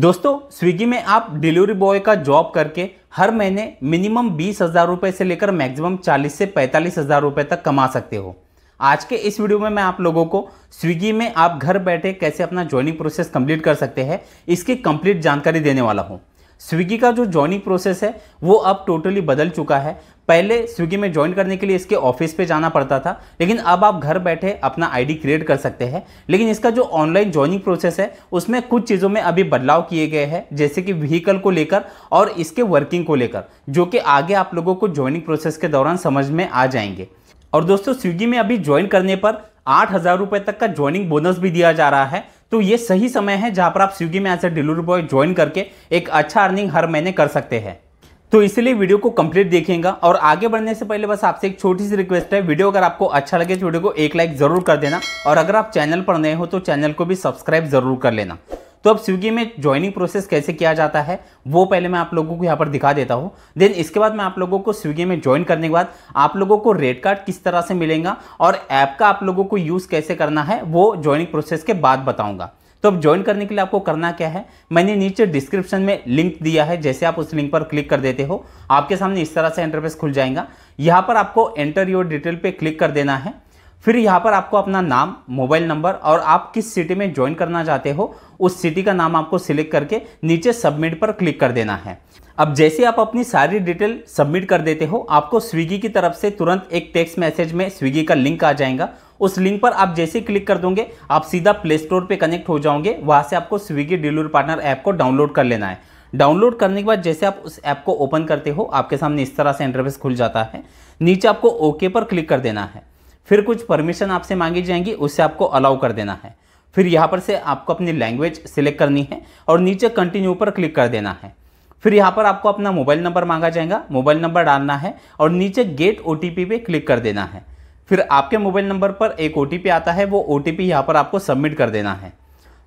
दोस्तों स्विगी में आप डिलीवरी बॉय का जॉब करके हर महीने मिनिमम बीस हज़ार रुपये से लेकर मैक्सिमम चालीस से पैंतालीस हज़ार रुपये तक कमा सकते हो आज के इस वीडियो में मैं आप लोगों को स्विगी में आप घर बैठे कैसे अपना ज्वाइनिंग प्रोसेस कंप्लीट कर सकते हैं इसकी कंप्लीट जानकारी देने वाला हूँ स्विगी का जो ज्वाइनिंग प्रोसेस है वो अब टोटली बदल चुका है पहले स्विगी में ज्वाइन करने के लिए इसके ऑफिस पे जाना पड़ता था लेकिन अब आप घर बैठे अपना आईडी क्रिएट कर सकते हैं लेकिन इसका जो ऑनलाइन ज्वाइनिंग प्रोसेस है उसमें कुछ चीज़ों में अभी बदलाव किए गए हैं जैसे कि व्हीकल को लेकर और इसके वर्किंग को लेकर जो कि आगे आप लोगों को ज्वाइनिंग प्रोसेस के दौरान समझ में आ जाएंगे और दोस्तों स्विगी में अभी ज्वाइन करने पर आठ हज़ार रुपये तक का ज्वाइनिंग बोनस भी दिया जा रहा है तो ये सही समय है जहाँ पर आप स्विगी में as a delivery boy join करके एक अच्छा अर्निंग हर महीने कर सकते हैं तो इसलिए वीडियो को कंप्लीट देखेंगे और आगे बढ़ने से पहले बस आपसे एक छोटी सी रिक्वेस्ट है वीडियो अगर आपको अच्छा लगे तो वीडियो को एक लाइक ज़रूर कर देना और अगर आप चैनल पर नए हो तो चैनल को भी सब्सक्राइब ज़रूर कर लेना तो अब स्विगी में ज्वाइनिंग प्रोसेस कैसे किया जाता है वो पहले मैं आप लोगों को यहाँ पर दिखा देता हूँ देन इसके बाद मैं आप लोगों को स्विगी में ज्वाइन करने के बाद आप लोगों को रेड कार्ड किस तरह से मिलेगा और ऐप का आप लोगों को यूज़ कैसे करना है वो ज्वाइनिंग प्रोसेस के बाद बताऊँगा तो अब ज्वाइन करने के लिए आपको करना क्या है मैंने नीचे डिस्क्रिप्शन में लिंक दिया है जैसे आप उस लिंक पर क्लिक कर देते हो आपके सामने इस तरह से इंटरफेस खुल जाएगा यहाँ पर आपको एंटर योर डिटेल पे क्लिक कर देना है फिर यहाँ पर आपको अपना नाम मोबाइल नंबर और आप किस सिटी में ज्वाइन करना चाहते हो उस सिटी का नाम आपको सिलेक्ट करके नीचे सबमिट पर क्लिक कर देना है अब जैसे आप अपनी सारी डिटेल सबमिट कर देते हो आपको स्विगी की तरफ से तुरंत एक टेक्स्ट मैसेज में स्विगी का लिंक आ जाएगा उस लिंक पर आप जैसे क्लिक कर दोगे आप सीधा प्ले स्टोर पर कनेक्ट हो जाओगे वहाँ से आपको स्विगी डिलीवरी पार्टनर ऐप को डाउनलोड कर लेना है डाउनलोड करने के बाद जैसे आप उस ऐप को ओपन करते हो आपके सामने इस तरह से इंटरफेस खुल जाता है नीचे आपको ओके पर क्लिक कर देना है फिर कुछ परमिशन आपसे मांगी जाएंगी उससे आपको अलाउ कर देना है फिर यहाँ पर से आपको अपनी लैंग्वेज सिलेक्ट करनी है और नीचे कंटिन्यू पर क्लिक कर देना है फिर यहाँ पर आपको अपना मोबाइल नंबर मांगा जाएगा मोबाइल नंबर डालना है और नीचे गेट ओ पे क्लिक कर देना है फिर आपके मोबाइल नंबर पर एक ओ आता है वो ओ टी यहाँ पर आपको सबमिट कर देना है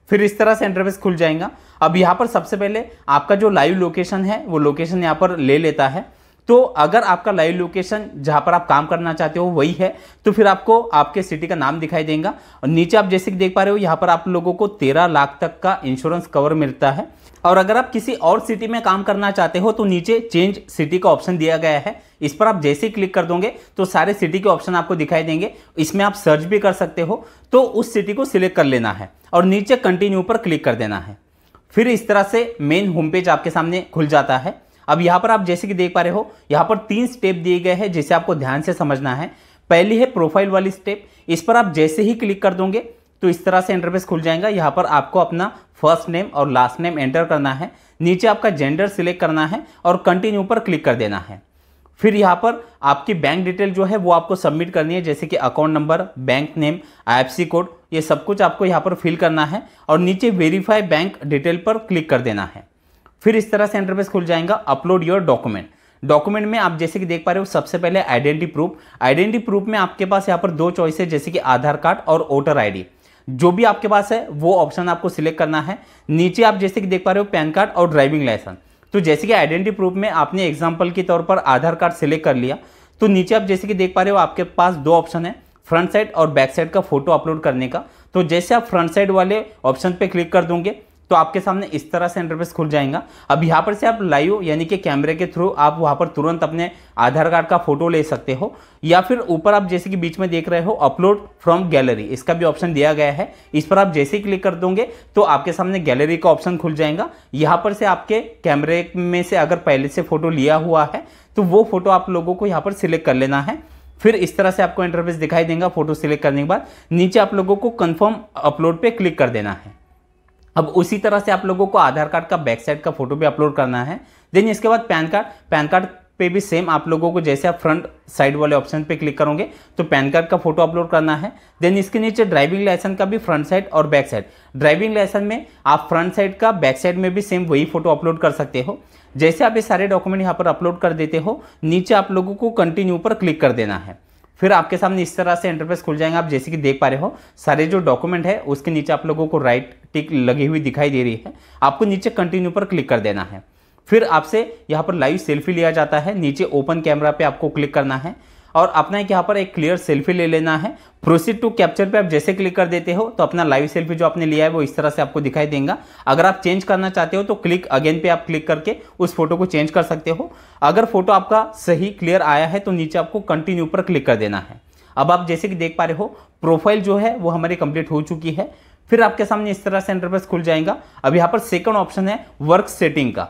फिर इस तरह से इंटरफेस खुल जाएगा अब यहाँ पर सबसे पहले आपका जो लाइव लोकेशन है वो लोकेशन यहाँ पर ले लेता है तो अगर आपका लाइव लोकेशन जहाँ पर आप काम करना चाहते हो वही है तो फिर आपको आपके सिटी का नाम दिखाई देगा और नीचे आप जैसे कि देख पा रहे हो यहाँ पर आप लोगों को तेरह लाख तक का इंश्योरेंस कवर मिलता है और अगर आप किसी और सिटी में काम करना चाहते हो तो नीचे चेंज सिटी का ऑप्शन दिया गया है इस पर आप जैसे ही क्लिक कर दोगे तो सारे सिटी के ऑप्शन आपको दिखाई देंगे इसमें आप सर्च भी कर सकते हो तो उस सिटी को सिलेक्ट कर लेना है और नीचे कंटिन्यू पर क्लिक कर देना है फिर इस तरह से मेन होम पेज आपके सामने खुल जाता है अब यहाँ पर आप जैसे कि देख पा रहे हो यहाँ पर तीन स्टेप दिए गए हैं जिसे आपको ध्यान से समझना है पहली है प्रोफाइल वाली स्टेप इस पर आप जैसे ही क्लिक कर दोगे तो इस तरह से इंटरफेस खुल जाएगा यहाँ पर आपको अपना फर्स्ट नेम और लास्ट नेम एंटर करना है नीचे आपका जेंडर सिलेक्ट करना है और कंटिन्यू पर क्लिक कर देना है फिर यहाँ पर आपकी बैंक डिटेल जो है वो आपको सबमिट करनी है जैसे कि account number bank name I code ये सब कुछ आपको यहाँ पर फिल करना है और नीचे वेरीफाई बैंक डिटेल पर क्लिक कर देना है फिर इस तरह से इंटरफेस खुल जाएगा अपलोड योर डॉक्यूमेंट डॉक्यूमेंट में आप जैसे कि देख पा रहे हो सबसे पहले आइडेंटिटी प्रूफ आइडेंटिटी प्रूफ में आपके पास यहाँ पर दो चॉइस है जैसे कि आधार कार्ड और वोटर आई जो भी आपके पास है वो ऑप्शन आपको सिलेक्ट करना है नीचे आप जैसे कि देख पा रहे हो पैन कार्ड और ड्राइविंग लाइसेंस तो जैसे कि आइडेंटिटी प्रूफ में आपने एग्जाम्पल के तौर पर आधार कार्ड सेलेक्ट कर लिया तो नीचे आप जैसे कि देख पा रहे हो आपके पास दो ऑप्शन है फ्रंट साइड और बैक साइड का फोटो अपलोड करने का तो जैसे आप फ्रंट साइड वाले ऑप्शन पे क्लिक कर दोगे तो आपके सामने इस तरह से इंटरफेस खुल जाएगा अब यहाँ पर से आप लाइव यानी कि कैमरे के थ्रू आप वहाँ पर तुरंत अपने आधार कार्ड का फोटो ले सकते हो या फिर ऊपर आप जैसे कि बीच में देख रहे हो अपलोड फ्रॉम गैलरी इसका भी ऑप्शन दिया गया है इस पर आप जैसे ही क्लिक कर दोगे तो आपके सामने गैलरी का ऑप्शन खुल जाएगा यहाँ पर से आपके कैमरे में से अगर पहले से फोटो लिया हुआ है तो वो फोटो आप लोगों को यहाँ पर सिलेक्ट कर लेना है फिर इस तरह से आपको इंटरफेस दिखाई देगा फोटो सिलेक्ट करने के बाद नीचे आप लोगों को कंफर्म अपलोड पे क्लिक कर देना है अब उसी तरह से आप लोगों को आधार कार्ड का बैक साइड का फोटो भी अपलोड करना है देन इसके बाद पैन कार्ड पैन कार्ड पे भी सेम आप लोगों को जैसे आप फ्रंट साइड वाले ऑप्शन पे क्लिक करोगे तो पैन कार्ड का फोटो अपलोड करना है देन इसके नीचे ड्राइविंग लाइसेंस का भी फ्रंट साइड और बैक साइड ड्राइविंग लाइसेंस में आप फ्रंट साइड का बैक साइड में भी सेम वही फोटो अपलोड कर सकते हो जैसे आप ये सारे डॉक्यूमेंट यहाँ पर अपलोड कर देते हो नीचे आप लोगों को कंटिन्यू पर क्लिक कर देना है फिर आपके सामने इस तरह से इंटरफेस खुल जाएंगे आप जैसे कि देख पा रहे हो सारे जो डॉक्यूमेंट है उसके नीचे आप लोगों को राइट टिक लगी हुई दिखाई दे रही है आपको नीचे कंटिन्यू पर क्लिक कर देना है फिर आपसे यहाँ पर लाइव सेल्फी लिया जाता है नीचे ओपन कैमरा पे आपको क्लिक करना है और अपना यहाँ पर एक क्लियर सेल्फी ले लेना है प्रोसीड टू कैप्चर पे आप जैसे क्लिक कर देते हो तो अपना लाइव सेल्फी जो आपने लिया है वो इस तरह से आपको दिखाई देगा अगर आप चेंज करना चाहते हो तो क्लिक अगेन पे आप क्लिक करके उस फोटो को चेंज कर सकते हो अगर फोटो आपका सही क्लियर आया है तो नीचे आपको कंटिन्यू पर क्लिक कर देना है अब आप जैसे कि देख पा रहे हो प्रोफाइल जो है वो हमारी कंप्लीट हो चुकी है फिर आपके सामने इस तरह से इंटरफेस खुल जाएगा अब यहाँ पर सेकंड ऑप्शन है वर्क सेटिंग का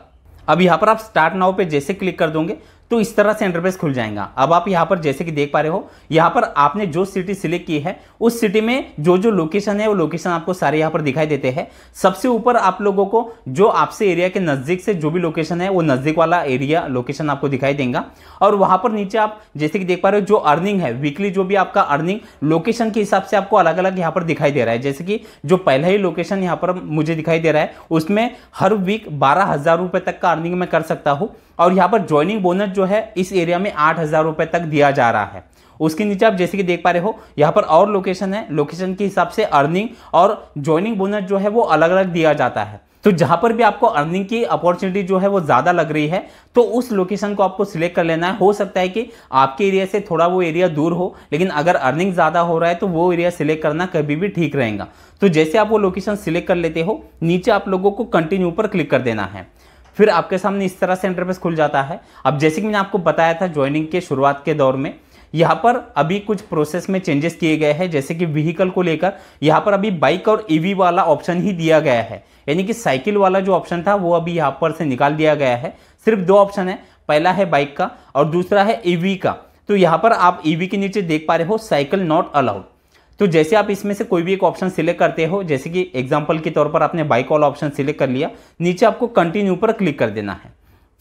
अब यहाँ पर आप स्टार्ट नाउ पे जैसे क्लिक कर दोगे तो इस तरह से इंटरफेस खुल जाएगा अब आप यहाँ पर जैसे कि देख पा रहे हो यहाँ पर आपने जो सिटी सिलेक्ट की है उस सिटी में जो जो लोकेशन है वो लोकेशन आपको सारे यहाँ पर दिखाई देते हैं सबसे ऊपर आप लोगों को जो आपसे एरिया के नज़दीक से जो भी लोकेशन है वो नज़दीक वाला एरिया लोकेशन आपको दिखाई देगा और वहाँ पर नीचे आप जैसे कि देख पा रहे हो जो अर्निंग है वीकली जो भी आपका अर्निंग लोकेशन के हिसाब से आपको अलग अलग यहाँ पर दिखाई दे रहा है जैसे कि जो पहला ही लोकेशन यहाँ पर मुझे दिखाई दे रहा है उसमें हर वीक बारह हज़ार तक का अर्निंग मैं कर सकता हूँ और यहाँ पर ज्वाइनिंग बोनस जो है इस एरिया में आठ हज़ार रुपये तक दिया जा रहा है उसके नीचे आप जैसे कि देख पा रहे हो यहाँ पर और लोकेशन है लोकेशन के हिसाब से अर्निंग और ज्वाइनिंग बोनस जो है वो अलग अलग दिया जाता है तो जहाँ पर भी आपको अर्निंग की अपॉर्चुनिटी जो है वो ज़्यादा लग रही है तो उस लोकेशन को आपको सिलेक्ट कर लेना है हो सकता है कि आपके एरिया से थोड़ा वो एरिया दूर हो लेकिन अगर अर्निंग ज़्यादा हो रहा है तो वो एरिया सिलेक्ट करना कभी भी ठीक रहेगा तो जैसे आप वो लोकेशन सिलेक्ट कर लेते हो नीचे आप लोगों को कंटिन्यू पर क्लिक कर देना है फिर आपके सामने इस तरह से इंटरफेस खुल जाता है अब जैसे कि मैंने आपको बताया था ज्वाइनिंग के शुरुआत के दौर में यहाँ पर अभी कुछ प्रोसेस में चेंजेस किए गए हैं जैसे कि व्हीकल को लेकर यहाँ पर अभी बाइक और ईवी e वाला ऑप्शन ही दिया गया है यानी कि साइकिल वाला जो ऑप्शन था वो अभी यहाँ पर से निकाल दिया गया है सिर्फ दो ऑप्शन है पहला है बाइक का और दूसरा है ईवी e का तो यहाँ पर आप ईवी e के नीचे देख पा रहे हो साइकिल नॉट अलाउड तो जैसे आप इसमें से कोई भी एक ऑप्शन सिलेक्ट करते हो जैसे कि एग्जाम्पल के तौर पर आपने बाइक वाला ऑप्शन सिलेक्ट कर लिया नीचे आपको कंटिन्यू पर क्लिक कर देना है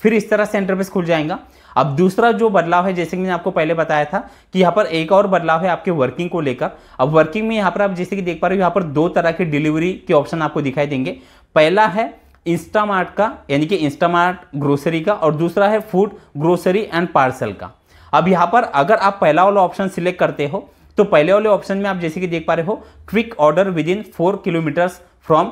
फिर इस तरह से इंटरफेस खुल जाएगा अब दूसरा जो बदलाव है जैसे कि मैंने आपको पहले बताया था कि यहाँ पर एक और बदलाव है आपके वर्किंग को लेकर अब वर्किंग में यहाँ पर आप जैसे कि देख पा रहे हो यहाँ पर दो तरह के डिलीवरी के ऑप्शन आपको दिखाई देंगे पहला है इंस्टामार्ट का यानी कि इंस्टामार्ट ग्रोसरी का और दूसरा है फूड ग्रोसरी एंड पार्सल का अब यहाँ पर अगर आप पहला वाला ऑप्शन सिलेक्ट करते हो तो पहले वाले ऑप्शन में आप जैसे कि देख पा रहे हो quick order within four kilometres from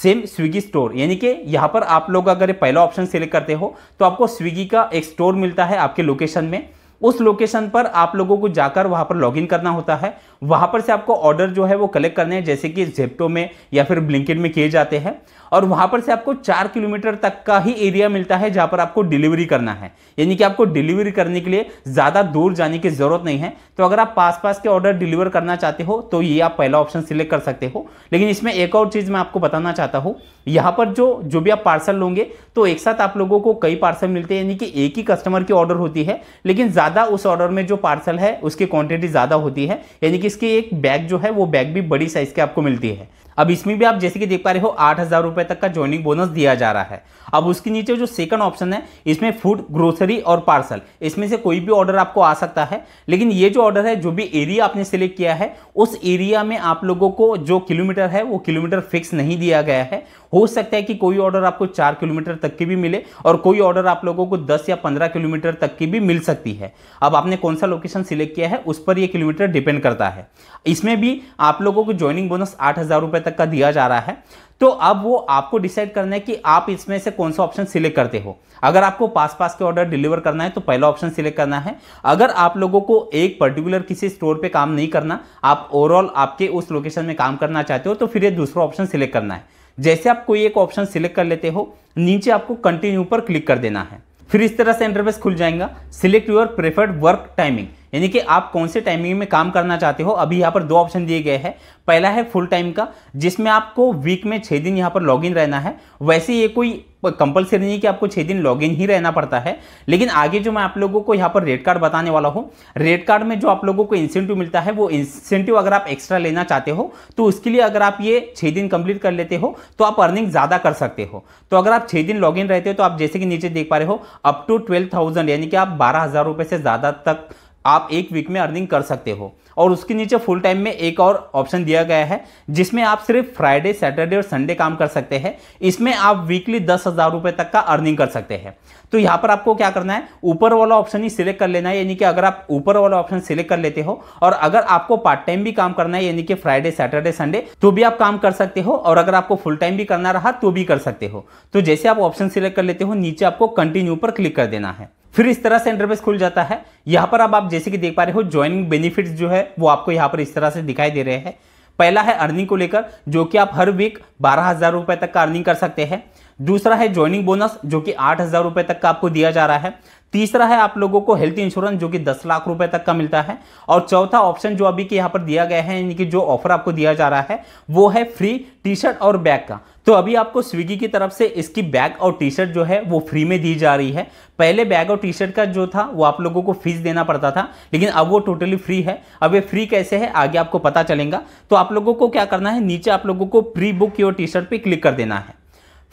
same Swiggy store यानी कि यहाँ पर आप लोग अगर पहला ऑप्शन सेलेक्ट करते हो तो आपको स्विगी का एक स्टोर मिलता है आपके लोकेशन में उस लोकेशन पर आप लोगों को जाकर वहाँ पर लॉगिन करना होता है वहाँ पर से आपको ऑर्डर जो है वो कलेक्ट करने हैं जैसे कि जेप्टो में या फिर ब्लिंकिट में किए जाते हैं और वहां पर से आपको चार किलोमीटर तक का ही एरिया मिलता है जहाँ पर आपको डिलीवरी करना है यानी कि आपको डिलीवरी करने के लिए ज़्यादा दूर जाने की ज़रूरत नहीं है तो अगर आप पास पास के ऑर्डर डिलीवर करना चाहते हो तो ये आप पहला ऑप्शन सिलेक्ट कर सकते हो लेकिन इसमें एक और चीज़ मैं आपको बताना चाहता हूँ यहाँ पर जो जो भी आप पार्सल लोगे तो एक साथ आप लोगों को कई पार्सल मिलते हैं यानी कि एक ही कस्टमर की ऑर्डर होती है लेकिन ज़्यादा उस ऑर्डर में जो पार्सल है उसकी क्वांटिटी ज़्यादा होती है यानी कि इसकी एक बैग जो है वो बैग भी बड़ी साइज़ के आपको मिलती है अब इसमें भी आप जैसे कि देख पा रहे हो आठ हज़ार रुपये तक का ज्वाइनिंग बोनस दिया जा रहा है अब उसके नीचे जो सेकंड ऑप्शन है इसमें फूड ग्रोसरी और पार्सल इसमें से कोई भी ऑर्डर आपको आ सकता है लेकिन ये जो ऑर्डर है जो भी एरिया आपने सेलेक्ट किया है उस एरिया में आप लोगों को जो किलोमीटर है वो किलोमीटर फिक्स नहीं दिया गया है हो सकता है कि कोई ऑर्डर आपको चार किलोमीटर तक की भी मिले और कोई ऑर्डर आप लोगों को दस या पंद्रह किलोमीटर तक की भी मिल सकती है अब आपने कौन सा लोकेशन सिलेक्ट किया है उस पर यह किलोमीटर डिपेंड करता है इसमें भी आप लोगों को ज्वाइनिंग बोनस आठ हज़ार तक का दिया जा रहा है तो अब वो आपको डिसाइड करना है कि आप इसमें से कौन सा ऑप्शन सिलेक्ट करते हो अगर आपको पास पास के ऑर्डर डिलीवर करना है तो पहला ऑप्शन सिलेक्ट करना है अगर आप लोगों को एक पर्टिकुलर किसी स्टोर पे काम नहीं करना आप ओवरऑल आपके उस लोकेशन में काम करना चाहते हो तो फिर ये दूसरा ऑप्शन सिलेक्ट करना है जैसे आप कोई एक ऑप्शन सिलेक्ट कर लेते हो नीचे आपको कंटिन्यू पर क्लिक कर देना है फिर इस तरह से इंटरफेस खुल जाएगा select your preferred work timing यानी कि आप कौन से टाइमिंग में काम करना चाहते हो अभी यहाँ पर दो ऑप्शन दिए गए हैं पहला है फुल टाइम का जिसमें आपको वीक में छः दिन यहाँ पर लॉगिन रहना है वैसे ये कोई कंपलसरी नहीं कि आपको छः दिन लॉगिन ही रहना पड़ता है लेकिन आगे जो मैं आप लोगों को यहाँ पर रेड कार्ड बताने वाला हूँ रेड कार्ड में जो आप लोगों को इंसेंटिव मिलता है वो इंसेंटिव अगर आप एक्स्ट्रा लेना चाहते हो तो उसके लिए अगर आप ये छः दिन कंप्लीट कर लेते हो तो आप अर्निंग ज़्यादा कर सकते हो तो अगर आप छः दिन लॉगिन रहते हो तो आप जैसे कि नीचे देख पा रहे हो अप टू ट्वेल्व यानी कि आप बारह से ज़्यादा तक आप एक वीक में अर्निंग कर सकते हो और उसके नीचे फुल टाइम में एक और ऑप्शन दिया गया है जिसमें आप सिर्फ फ्राइडे सैटरडे और संडे काम कर सकते हैं इसमें आप वीकली दस हज़ार रुपये तक का अर्निंग कर सकते हैं तो यहाँ पर आपको क्या करना है ऊपर वाला ऑप्शन ही सिलेक्ट कर लेना है यानी कि अगर आप ऊपर वाला ऑप्शन सिलेक्ट कर लेते हो और अगर आपको पार्ट टाइम भी काम करना है यानी कि फ्राइडे सैटरडे संडे तो भी आप काम कर सकते हो और अगर आपको फुल टाइम भी करना रहा तो भी कर सकते हो तो जैसे आप ऑप्शन सिलेक्ट कर लेते हो नीचे आपको कंटिन्यू पर क्लिक कर देना है फिर इस तरह से इंटरफेस खुल जाता है यहाँ पर अब आप जैसे कि देख पा रहे हो ज्वाइनिंग बेनिफिट्स जो है वो आपको यहाँ पर इस तरह से दिखाई दे रहे हैं पहला है अर्निंग को लेकर जो कि आप हर वीक बारह हज़ार रुपये तक का अर्निंग कर सकते हैं दूसरा है ज्वाइनिंग बोनस जो कि आठ हज़ार रुपये तक का आपको दिया जा रहा है तीसरा है आप लोगों को हेल्थ इंश्योरेंस जो कि दस लाख रुपए तक का मिलता है और चौथा ऑप्शन जो अभी के यहाँ पर दिया गया है यानी कि जो ऑफर आपको दिया जा रहा है वो है फ्री टी शर्ट और बैग का तो अभी आपको स्विगी की तरफ से इसकी बैग और टी शर्ट जो है वो फ्री में दी जा रही है पहले बैग और टी शर्ट का जो था वो आप लोगों को फीस देना पड़ता था लेकिन अब वो टोटली फ्री है अब ये फ्री कैसे है आगे आपको पता चलेगा तो आप लोगों को क्या करना है नीचे आप लोगों को pre book your T shirt पर क्लिक कर देना है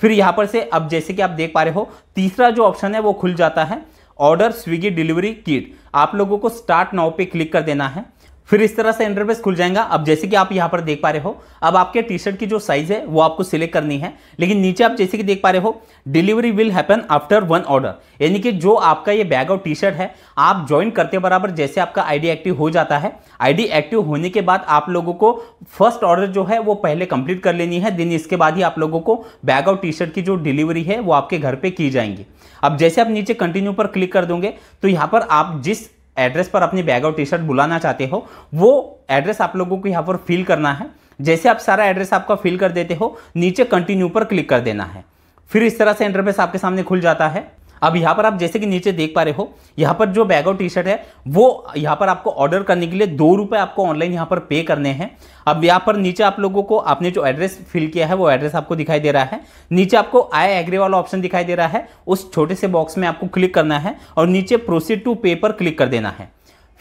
फिर यहाँ पर से अब जैसे कि आप देख पा रहे हो तीसरा जो ऑप्शन है वो खुल जाता है ऑर्डर स्विगी डिलीवरी किट आप लोगों को स्टार्ट नाउ पे क्लिक कर देना है फिर इस तरह से इंटरफेस खुल जाएगा अब जैसे कि आप यहाँ पर देख पा रहे हो अब आपके टी शर्ट की जो साइज है वो आपको सिलेक्ट करनी है लेकिन नीचे आप जैसे कि देख पा रहे हो delivery will happen after one order यानी कि जो आपका ये बैग और टी शर्ट है आप ज्वाइन करते बराबर जैसे आपका आईडी एक्टिव हो जाता है आईडी एक्टिव होने के बाद आप लोगों को फर्स्ट ऑर्डर जो है वो पहले कंप्लीट कर लेनी है देन इसके बाद ही आप लोगों को बैग और टी शर्ट की जो डिलीवरी है वो आपके घर पर की जाएंगी अब जैसे आप नीचे कंटिन्यू पर क्लिक कर दोगे तो यहाँ पर आप जिस एड्रेस पर अपनी बैग और टी शर्ट बुलाना चाहते हो वो एड्रेस आप लोगों को यहाँ पर फिल करना है जैसे आप सारा एड्रेस आपका फिल कर देते हो नीचे कंटिन्यू पर क्लिक कर देना है फिर इस तरह से इंटरफेस आपके सामने खुल जाता है अब यहाँ पर आप जैसे कि नीचे देख पा रहे हो यहाँ पर जो बैग और टी शर्ट है वो यहाँ पर आपको ऑर्डर करने के लिए दो रुपये आपको ऑनलाइन यहाँ पर पे करने हैं अब यहाँ पर नीचे आप लोगों को आपने जो एड्रेस फिल किया है वो एड्रेस आपको दिखाई दे रहा है नीचे आपको आई एग्री वाला ऑप्शन दिखाई दे रहा है उस छोटे से बॉक्स में आपको क्लिक करना है और नीचे प्रोसीड टू पे पर क्लिक कर देना है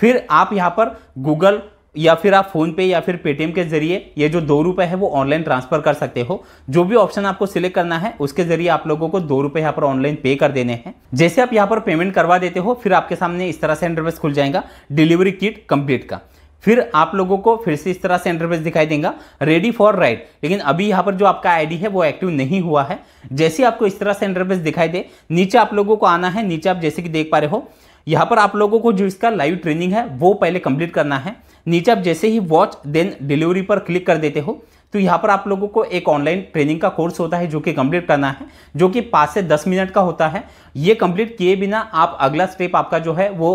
फिर आप यहाँ पर गूगल या फिर आप फोन पे या फिर पेटीएम के जरिए ये जो दो रुपए है वो ऑनलाइन ट्रांसफर कर सकते हो जो भी ऑप्शन आपको सिलेक्ट करना है उसके जरिए आप लोगों को दो रुपए यहाँ पर ऑनलाइन पे कर देने हैं जैसे आप यहाँ पर पेमेंट करवा देते हो फिर आपके सामने इस तरह से इंटरवेस खुल जाएगा डिलीवरी किट कंप्लीट का फिर आप लोगों को फिर से इस तरह से इंटरवेस दिखाई देगा रेडी फॉर राइड लेकिन अभी यहाँ पर जो आपका आईडी है वो एक्टिव नहीं हुआ है जैसे आपको इस तरह से इंटरवेस दिखाई दे नीचे आप लोगों को आना है नीचे आप जैसे कि देख पा रहे हो यहाँ पर आप लोगों को जो इसका लाइव ट्रेनिंग है वो पहले कंप्लीट करना है नीचे आप जैसे ही वॉच देन डिलीवरी पर क्लिक कर देते हो तो यहाँ पर आप लोगों को एक ऑनलाइन ट्रेनिंग का कोर्स होता है जो कि कंप्लीट करना है जो कि पाँच से दस मिनट का होता है ये कंप्लीट किए बिना आप अगला स्टेप आपका जो है वो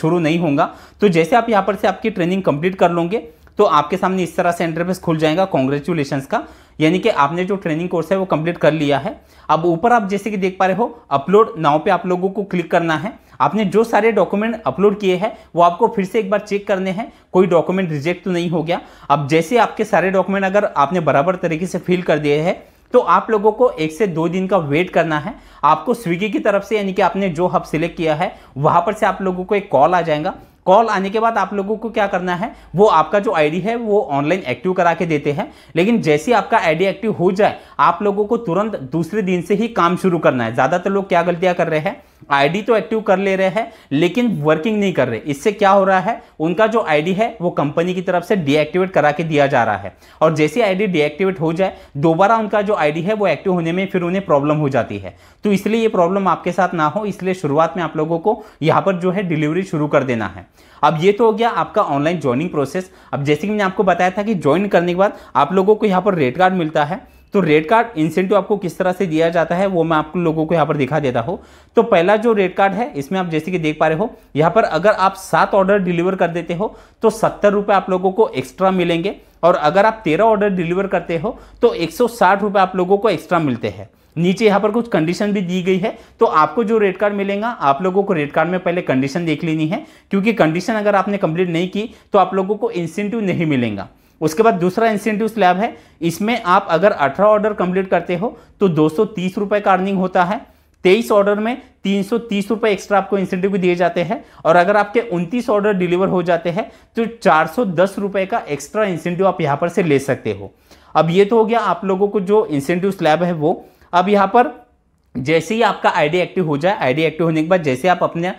शुरू नहीं होगा तो जैसे आप यहाँ पर से आपकी ट्रेनिंग कंप्लीट कर लोगे तो आपके सामने इस तरह से इंटरफेस खुल जाएगा कॉन्ग्रेचुलेशन का यानी कि आपने जो ट्रेनिंग कोर्स है वो कंप्लीट कर लिया है अब ऊपर आप जैसे कि देख पा रहे हो अपलोड नाव पे आप लोगों को क्लिक करना है आपने जो सारे डॉक्यूमेंट अपलोड किए हैं वो आपको फिर से एक बार चेक करने हैं कोई डॉक्यूमेंट रिजेक्ट तो नहीं हो गया अब जैसे आपके सारे डॉक्यूमेंट अगर आपने बराबर तरीके से फिल कर दिए हैं तो आप लोगों को एक से दो दिन का वेट करना है आपको स्विगी की तरफ से यानी कि आपने जो हब सिलेक्ट किया है वहाँ पर से आप लोगों को एक कॉल आ जाएगा कॉल आने के बाद आप लोगों को क्या करना है वो आपका जो आईडी है वो ऑनलाइन एक्टिव करा के देते हैं लेकिन जैसे आपका आईडी एक्टिव हो जाए आप लोगों को तुरंत दूसरे दिन से ही काम शुरू करना है ज़्यादातर लोग क्या गलतियाँ कर रहे हैं आईडी तो एक्टिव कर ले रहे हैं लेकिन वर्किंग नहीं कर रहे इससे क्या हो रहा है उनका जो आईडी है वो कंपनी की तरफ से डीएक्टिवेट करा के दिया जा रहा है और जैसे आईडी डीएक्टिवेट हो जाए दोबारा उनका जो आईडी है वो एक्टिव होने में फिर उन्हें प्रॉब्लम हो जाती है तो इसलिए ये प्रॉब्लम आपके साथ ना हो इसलिए शुरुआत में आप लोगों को यहाँ पर जो है डिलीवरी शुरू कर देना है अब ये तो हो गया आपका ऑनलाइन ज्वाइनिंग प्रोसेस अब जैसे कि मैंने आपको बताया था कि ज्वाइन करने के बाद आप लोगों को यहाँ पर रेड कार्ड मिलता है तो रेड कार्ड इंसेंटिव आपको किस तरह से दिया जाता है वो मैं आप लोगों को यहाँ पर दिखा देता हूँ तो पहला जो रेड कार्ड है इसमें आप जैसे कि देख पा रहे हो यहाँ पर अगर आप सात ऑर्डर डिलीवर कर देते हो तो सत्तर रुपये आप लोगों को एक्स्ट्रा मिलेंगे और अगर आप तेरह ऑर्डर डिलीवर करते हो तो एक सौ आप लोगों को एक्स्ट्रा मिलते हैं नीचे यहाँ पर कुछ कंडीशन भी दी गई है तो आपको जो रेड कार्ड मिलेगा आप लोगों को रेड कार्ड में पहले कंडीशन देख लेनी है क्योंकि कंडीशन अगर आपने कंप्लीट नहीं की तो आप लोगों को इंसेंटिव नहीं मिलेगा उसके बाद दूसरा इंसेंटिव स्लैब है इसमें आप अगर 18 ऑर्डर कंप्लीट करते हो तो दो सौ का अर्निंग होता है तेईस ऑर्डर में तीन सौ एक्स्ट्रा आपको इंसेंटिव दिए जाते हैं और अगर आपके उनतीस ऑर्डर डिलीवर हो जाते हैं तो चार सौ का एक्स्ट्रा इंसेंटिव आप यहां पर से ले सकते हो अब ये तो हो गया आप लोगों को जो इंसेंटिव स्लैब है वो अब यहां पर जैसे ही आपका आईडी एक्टिव हो जाए आईडी एक्टिव होने के बाद जैसे आप अपने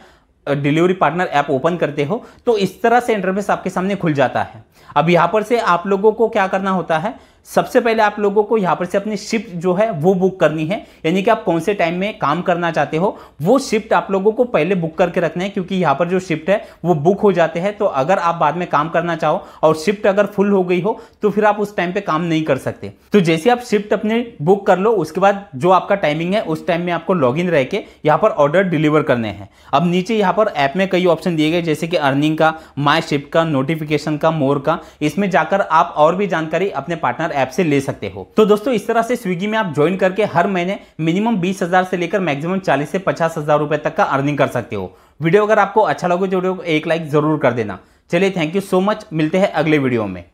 डिलीवरी पार्टनर ऐप ओपन करते हो तो इस तरह से इंटरफेस आपके सामने खुल जाता है अब यहाँ पर से आप लोगों को क्या करना होता है सबसे पहले आप लोगों को यहाँ पर से अपनी शिफ्ट जो है वो बुक करनी है यानी कि आप कौन से टाइम में काम करना चाहते हो वो शिफ्ट आप लोगों को पहले बुक करके रखना है क्योंकि यहाँ पर जो शिफ्ट है वो बुक हो जाते हैं तो अगर आप बाद में काम करना चाहो और शिफ्ट अगर फुल हो गई हो तो फिर आप उस टाइम पर काम नहीं कर सकते तो जैसे आप शिफ्ट अपने बुक कर लो उसके बाद जो आपका टाइमिंग है उस टाइम में आपको लॉग इन रह के यहाँ पर ऑर्डर डिलीवर करने हैं अब नीचे यहाँ पर ऐप में कई ऑप्शन दिए गए जैसे कि अर्निंग का माई शिफ्ट का नोटिफिकेशन का मोर का इसमें जाकर आप और भी जानकारी अपने पार्टनर ऐप से ले सकते हो तो दोस्तों इस तरह से स्विगी में आप ज्वाइन करके हर महीने मिनिमम बीस हजार से लेकर मैक्सिमम चालीस से पचास हजार रुपए तक का अर्निंग कर सकते हो वीडियो अगर आपको अच्छा लगे तो वीडियो को एक लाइक जरूर कर देना चलिए थैंक यू सो मच मिलते हैं अगले वीडियो में